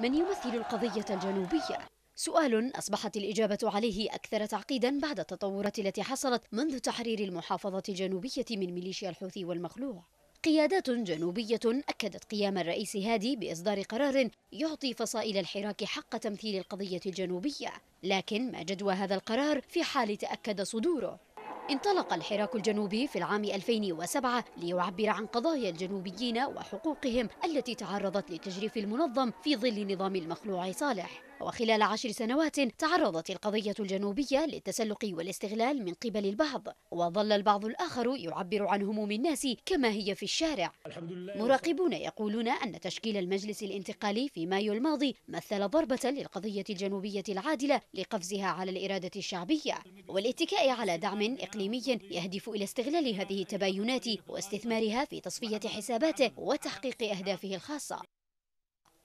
من يمثل القضية الجنوبية سؤال أصبحت الإجابة عليه أكثر تعقيدا بعد التطورات التي حصلت منذ تحرير المحافظة الجنوبية من ميليشيا الحوثي والمخلوع قيادات جنوبية أكدت قيام الرئيس هادي بإصدار قرار يعطي فصائل الحراك حق تمثيل القضية الجنوبية لكن ما جدوى هذا القرار في حال تأكد صدوره انطلق الحراك الجنوبي في العام 2007 ليعبر عن قضايا الجنوبيين وحقوقهم التي تعرضت لتجريف المنظم في ظل نظام المخلوع صالح وخلال عشر سنوات تعرضت القضية الجنوبية للتسلق والاستغلال من قبل البعض وظل البعض الآخر يعبر عن هموم الناس كما هي في الشارع مراقبون يقولون أن تشكيل المجلس الانتقالي في مايو الماضي مثل ضربة للقضية الجنوبية العادلة لقفزها على الإرادة الشعبية والاتكاء على دعم إقليمي يهدف إلى استغلال هذه التباينات واستثمارها في تصفية حساباته وتحقيق أهدافه الخاصة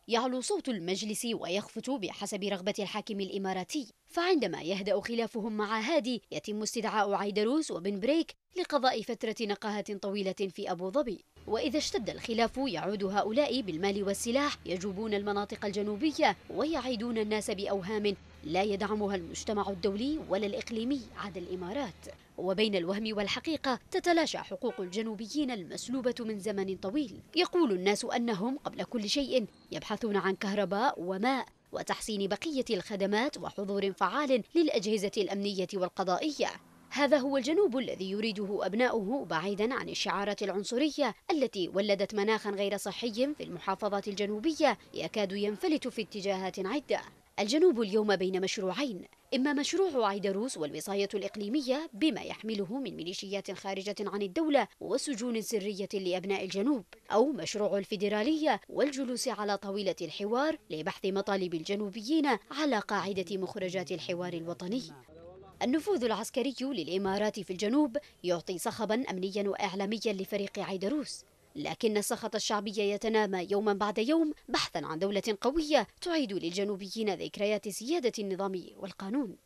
يعلو صوت المجلس ويخفت بحسب رغبة الحاكم الإماراتي فعندما يهدأ خلافهم مع هادي يتم استدعاء عيدروس وبن بريك لقضاء فترة نقاهة طويلة في أبو ظبي وإذا اشتد الخلاف يعود هؤلاء بالمال والسلاح يجوبون المناطق الجنوبية ويعيدون الناس بأوهام لا يدعمها المجتمع الدولي ولا الإقليمي عدا الإمارات وبين الوهم والحقيقة تتلاشى حقوق الجنوبيين المسلوبة من زمن طويل يقول الناس أنهم قبل كل شيء يبحثون عن كهرباء وماء وتحسين بقية الخدمات وحضور فعال للأجهزة الأمنية والقضائية هذا هو الجنوب الذي يريده أبناؤه بعيدا عن الشعارات العنصرية التي ولدت مناخا غير صحي في المحافظات الجنوبية يكاد ينفلت في اتجاهات عدة الجنوب اليوم بين مشروعين إما مشروع عيدروس والوصاية الإقليمية بما يحمله من ميليشيات خارجة عن الدولة وسجون سرية لأبناء الجنوب أو مشروع الفيدرالية والجلوس على طاولة الحوار لبحث مطالب الجنوبيين على قاعدة مخرجات الحوار الوطني النفوذ العسكري للإمارات في الجنوب يعطي صخبا أمنيا وإعلاميا لفريق عيدروس لكن السخط الشعبي يتنامى يوما بعد يوم بحثا عن دولة قوية تعيد للجنوبيين ذكريات سيادة النظام والقانون